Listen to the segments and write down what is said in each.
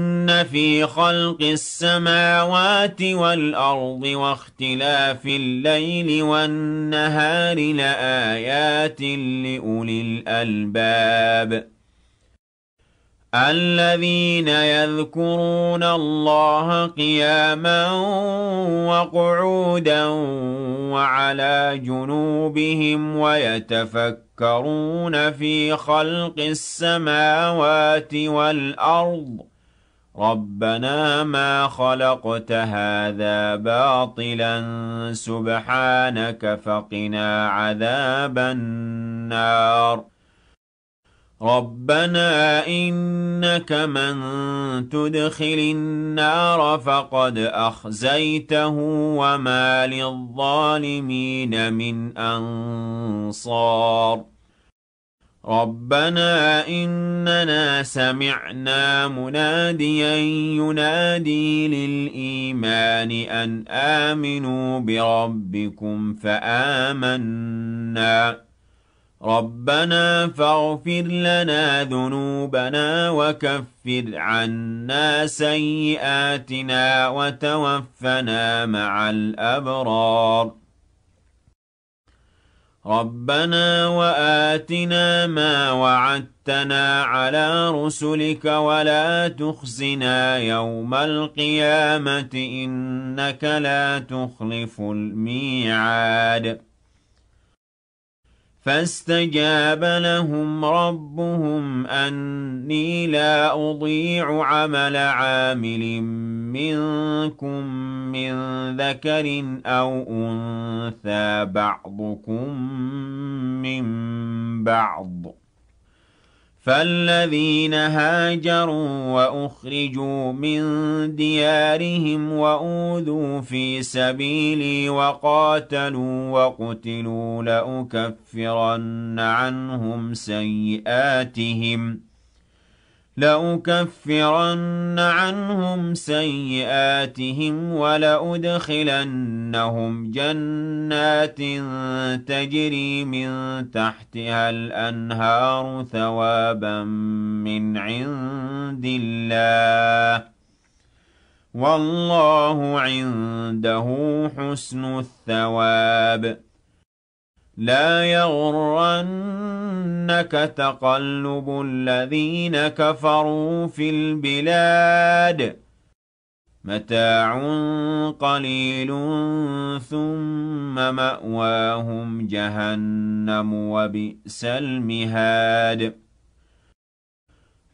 إِنَّ فِي خَلْقِ السَّمَاوَاتِ وَالْأَرْضِ وَاخْتِلَافِ اللَّيْلِ وَالنَّهَارِ لَآيَاتٍ لِّأُولِي الْأَلْبَابِ الَّذِينَ يَذْكُرُونَ اللَّهَ قِيَامًا وَقُعُودًا وَعَلَىٰ جُنُوبِهِمْ وَيَتَفَكَّرُونَ فِي خَلْقِ السَّمَاوَاتِ وَالْأَرْضِ رَبَّنَا مَا خَلَقْتَ هَذَا بَاطِلًا سُبْحَانَكَ فَقِنَا عَذَابَ النَّارِ رَبَّنَا إِنَّكَ مَن تُدْخِلِ النَّارَ فَقَدْ أَخْزَيْتَهُ وَمَا لِلظَّالِمِينَ مِنْ أَنصَارٍ رَبَّنَا إِنَّنَا سَمِعْنَا مُنَادِيًا يُنَادِي لِلْإِيمَانِ أَنْ آمِنُوا بِرَبِّكُمْ فَآمَنَّا رَبَّنَا فَاغْفِرْ لَنَا ذُنُوبَنَا وَكَفِّرْ عَنَّا سَيِّئَاتِنَا وَتَوَفَّنَا مَعَ الْأَبْرَارِ رَبَّنَا وَآتِنَا مَا وَعَدتَّنَا عَلَى رُسُلِكَ وَلَا تُخْزِنَا يَوْمَ الْقِيَامَةِ إِنَّكَ لَا تُخْلِفُ الْمِيعَادَ فَاسْتَجَابَ لَهُمْ رَبُّهُمْ أَنِّي لَا أُضِيعُ عَمَلَ عَامِلٍ منكم من ذكر أو أنثى بعضكم من بعض فالذين هاجروا وأخرجوا من ديارهم وأوذوا في سبيلي وقاتلوا وقتلوا لأكفرن عنهم سيئاتهم ۖ لأكفرن عنهم سيئاتهم ولأدخلنهم جنات تجري من تحتها الأنهار ثوابا من عند الله والله عنده حسن الثواب لا يغرنك تقلب الذين كفروا في البلاد متاع قليل ثم مأواهم جهنم وبئس المهاد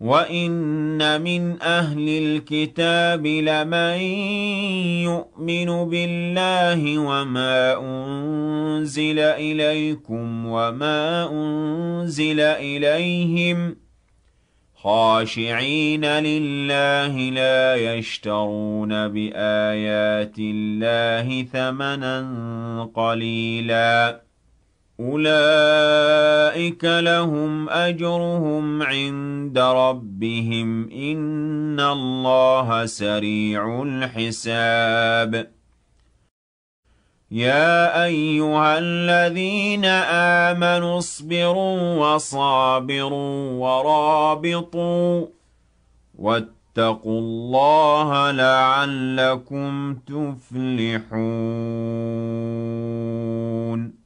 وَإِنَّ مِنْ أَهْلِ الْكِتَابِ لَمَن يُؤْمِنُ بِاللَّهِ وَمَا أُنْزِلَ إِلَيْكُمْ وَمَا أُنْزِلَ إِلَيْهِمْ خَاشِعِينَ لِلَّهِ لَا يَشْتَرُونَ بِآيَاتِ اللَّهِ ثَمَنًا قَلِيلًا أولئك لهم أجرهم عند ربهم إن الله سريع الحساب يا أيها الذين آمنوا اصبروا وصابروا ورابطوا واتقوا الله لعلكم تفلحون